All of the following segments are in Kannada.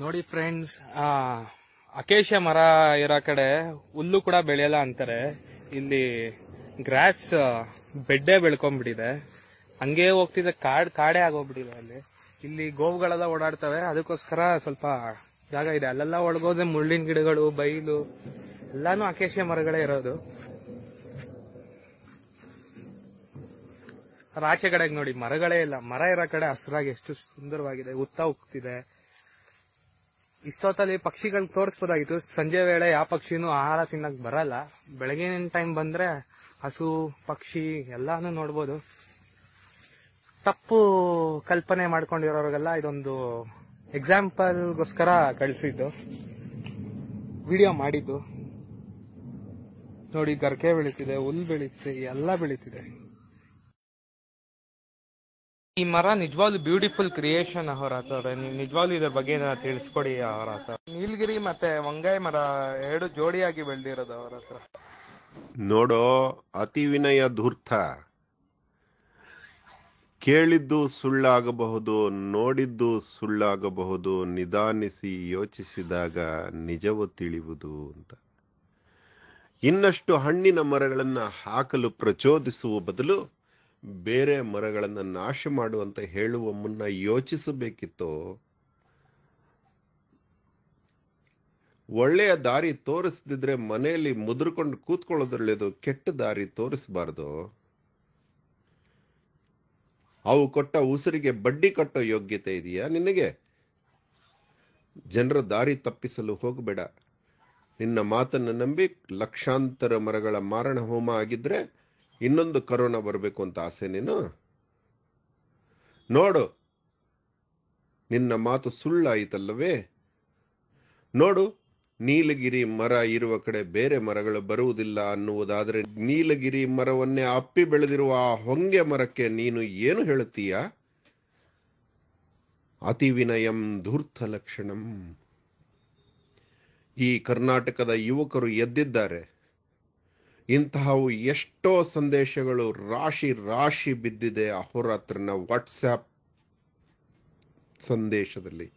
ನೋಡಿ ಫ್ರೆಂಡ್ಸ್ ಅಕೇಶ ಮರ ಇರೋ ಕಡೆ ಹುಲ್ಲು ಕೂಡ ಬೆಳೆಯಲ್ಲ ಅಂತಾರೆ ಇಲ್ಲಿ ಗ್ರಾಸ್ ಬೆಡ್ಡೆ ಬೆಳ್ಕೊಂಡ್ಬಿಟ್ಟಿದೆ ಹಂಗೆ ಹೋಗ್ತಿದೆ ಕಾಡ್ ಕಾಡೇ ಆಗೋಗ್ಬಿಟ್ಟಿದೆ ಅಲ್ಲಿ ಇಲ್ಲಿ ಗೋವುಗಳೆಲ್ಲ ಓಡಾಡ್ತವೆ ಅದಕ್ಕೋಸ್ಕರ ಸ್ವಲ್ಪ ಜಾಗ ಇದೆ ಅಲ್ಲೆಲ್ಲ ಒಳಗೋದ್ರೆ ಮುಳ್ಳಿನ ಗಿಡಗಳು ಬೈಲು ಎಲ್ಲಾನು ಅಕೇಶ ಮರಗಳೇ ಇರೋದು ಆಚೆ ಕಡೆಗೆ ನೋಡಿ ಮರಗಳೇ ಇಲ್ಲ ಮರ ಇರೋ ಕಡೆ ಹಸಿರಾಗಿ ಎಷ್ಟು ಸುಂದರವಾಗಿದೆ ಉತ್ತ ಹೋಗ್ತಿದೆ ಇಷ್ಟೊತ್ತಲ್ಲಿ ಪಕ್ಷಿಗಳ್ ತೋರಿಸ್ಬೋದಾಗಿತ್ತು ಸಂಜೆ ವೇಳೆ ಯಾವ ಪಕ್ಷಿನೂ ಆಹಾರ ತಿನ್ನಕ್ ಬರಲ್ಲ ಬೆಳಗಿನ ಟೈಮ್ ಬಂದ್ರೆ ಹಸು ಪಕ್ಷಿ ಎಲ್ಲಾನು ನೋಡ್ಬೋದು ತಪ್ಪು ಕಲ್ಪನೆ ಮಾಡ್ಕೊಂಡಿರೋರಿಗೆಲ್ಲ ಇದೊಂದು ಎಕ್ಸಾಂಪಲ್ಗೋಸ್ಕರ ಕಳಿಸಿದ್ದು ವಿಡಿಯೋ ಮಾಡಿದ್ದು ನೋಡಿ ಗರ್ಕೆ ಬೆಳೀತಿದೆ ಹುಲ್ ಬೆಳೀತಿದೆ ಎಲ್ಲ ಬೆಳೀತಿದೆ ಈ ಮರ ನಿಜವಾಗ್ಲು ಬ್ಯೂಟಿಫುಲ್ ಕ್ರಿಯೇಷನ್ ನೀವು ನಿಜವಾಗ್ಲು ಇದ್ರ ಬಗ್ಗೆ ತಿಳಿಸ್ಕೊಡಿ ಅವರ ಹತ್ರ ನೀಲಗಿರಿ ಮತ್ತೆ ವಂಗಾಯಿ ಮರ ಎರಡು ಜೋಡಿಯಾಗಿ ಬೆಳೆದಿರೋದು ಅವರ ಹತ್ರ ನೋಡೋ ಅತಿ ವಿನಯ ಧೂರ್ತ ಕೇಳಿದ್ದು ಸುಳ್ಳಾಗಬಹುದು ನೋಡಿದ್ದು ಸುಳ್ಳಾಗಬಹುದು ನಿಧಾನಿಸಿ ಯೋಚಿಸಿದಾಗ ನಿಜವು ತಿಳಿಯುವುದು ಅಂತ ಇನ್ನಷ್ಟು ಹಣ್ಣಿನ ಮರಗಳನ್ನು ಹಾಕಲು ಪ್ರಚೋದಿಸುವ ಬದಲು ಬೇರೆ ಮರಗಳನ್ನು ನಾಶ ಮಾಡುವಂತ ಹೇಳುವ ಮುನ್ನ ಯೋಚಿಸಬೇಕಿತ್ತು ಒಳ್ಳೆಯ ದಾರಿ ತೋರಿಸ್ದಿದ್ರೆ ಮನೆಯಲ್ಲಿ ಮುದ್ರಕೊಂಡು ಕೂತ್ಕೊಳ್ಳೋದ್ರಲ್ಲೇದು ಕೆಟ್ಟ ದಾರಿ ತೋರಿಸಬಾರ್ದು ಅವು ಕೊಟ್ಟ ಉಸಿರಿಗೆ ಬಡ್ಡಿ ಕಟ್ಟೋ ಯೋಗ್ಯತೆ ಇದೆಯಾ ನಿನಗೆ ಜನರ ದಾರಿ ತಪ್ಪಿಸಲು ಹೋಗಬೇಡ ನಿನ್ನ ಮಾತನ್ನು ನಂಬಿ ಲಕ್ಷಾಂತರ ಮರಗಳ ಮಾರಣ ಹೋಮ ಆಗಿದ್ರೆ ಇನ್ನೊಂದು ಕರೋನಾ ಬರಬೇಕು ಅಂತ ಆಸೆ ನೀನು ನೋಡು ನಿನ್ನ ಮಾತು ಸುಳ್ಳಾಯಿತಲ್ಲವೇ ನೋಡು ನೀಲಗಿರಿ ಮರ ಇರುವ ಕಡೆ ಬೇರೆ ಮರಗಳು ಬರುವುದಿಲ್ಲ ಅನ್ನುವುದಾದರೆ ನೀಲಗಿರಿ ಮರವನ್ನೇ ಅಪ್ಪಿ ಬೆಳೆದಿರುವ ಆ ಹೊಂಗೆ ಮರಕ್ಕೆ ನೀನು ಏನು ಹೇಳುತ್ತೀಯ ಅತಿವಿನಯಂ ಧೂರ್ತ ಲಕ್ಷಣಂ ಈ ಕರ್ನಾಟಕದ ಯುವಕರು ಎದ್ದಿದ್ದಾರೆ ಇಂತಹವು ಎಷ್ಟೋ ಸಂದೇಶಗಳು ರಾಶಿ ರಾಶಿ ಬಿದ್ದಿದೆ ಅಹೋರಾತ್ರನ ವಾಟ್ಸ್ಆ್ಯಪ್ ಸಂದೇಶದಲ್ಲಿ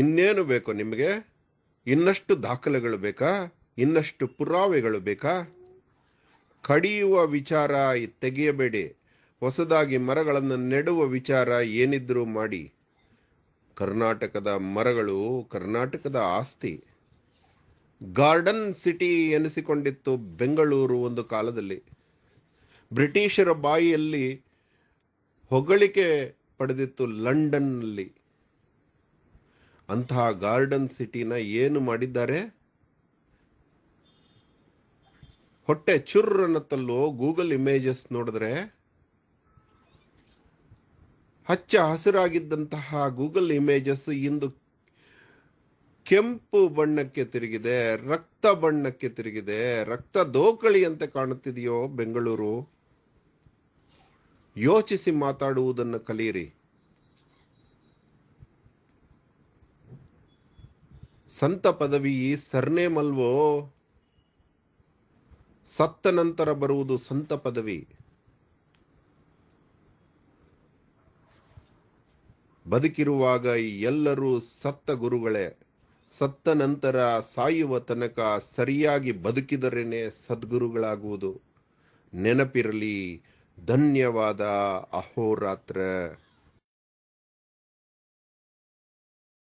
ಇನ್ನೇನು ಬೇಕು ನಿಮಗೆ ಇನ್ನಷ್ಟು ದಾಖಲೆಗಳು ಬೇಕಾ ಇನ್ನಷ್ಟು ಪುರಾವೆಗಳು ಬೇಕಾ ಕಡಿಯುವ ವಿಚಾರ ತೆಗೆಯಬೇಡಿ ಹೊಸದಾಗಿ ಮರಗಳನ್ನು ನೆಡುವ ವಿಚಾರ ಏನಿದ್ರೂ ಮಾಡಿ ಕರ್ನಾಟಕದ ಮರಗಳು ಕರ್ನಾಟಕದ ಆಸ್ತಿ ಗಾರ್ಡನ್ ಸಿಟಿ ಎನಿಸಿಕೊಂಡಿತ್ತು ಬೆಂಗಳೂರು ಒಂದು ಕಾಲದಲ್ಲಿ ಬ್ರಿಟಿಷರ ಬಾಯಿಯಲ್ಲಿ ಹೊಗಳಿಕೆ ಪಡೆದಿತ್ತು ಲಂಡನ್ನಲ್ಲಿ ಅಂತಹ ಗಾರ್ಡನ್ ಸಿಟಿನ ಏನು ಮಾಡಿದ್ದಾರೆ ಹೊಟ್ಟೆ ಚುರ್ರನ್ನತ್ತಲ್ಲೋ ಗೂಗಲ್ ಇಮೇಜಸ್ ನೋಡಿದ್ರೆ ಹಚ್ಚ ಹಸಿರಾಗಿದ್ದಂತಹ ಗೂಗಲ್ ಇಮೇಜಸ್ ಇಂದು ಕೆಂಪು ಬಣ್ಣಕ್ಕೆ ತಿರುಗಿದೆ ರಕ್ತ ಬಣ್ಣಕ್ಕೆ ತಿರುಗಿದೆ ರಕ್ತ ದೋಕಳಿಯಂತೆ ಕಾಣುತ್ತಿದೆಯೋ ಬೆಂಗಳೂರು ಯೋಚಿಸಿ ಮಾತಾಡುವುದನ್ನು ಕಲಿಯಿರಿ ಸಂತ ಪದವಿ ಸರ್ನೇಮ್ ಅಲ್ವೋ ಸತ್ತ ನಂತರ ಬರುವುದು ಸಂತ ಪದವಿ ಬದುಕಿರುವಾಗ ಎಲ್ಲರೂ ಸತ್ತ ಗುರುಗಳೇ ಸತ್ತ ನಂತರ ಸಾಯುವ ತನಕ ಸರಿಯಾಗಿ ಬದುಕಿದರೇನೆ ಸದ್ಗುರುಗಳಾಗುವುದು ನೆನಪಿರಲಿ ಧನ್ಯವಾದ ಅಹೋರಾತ್ರ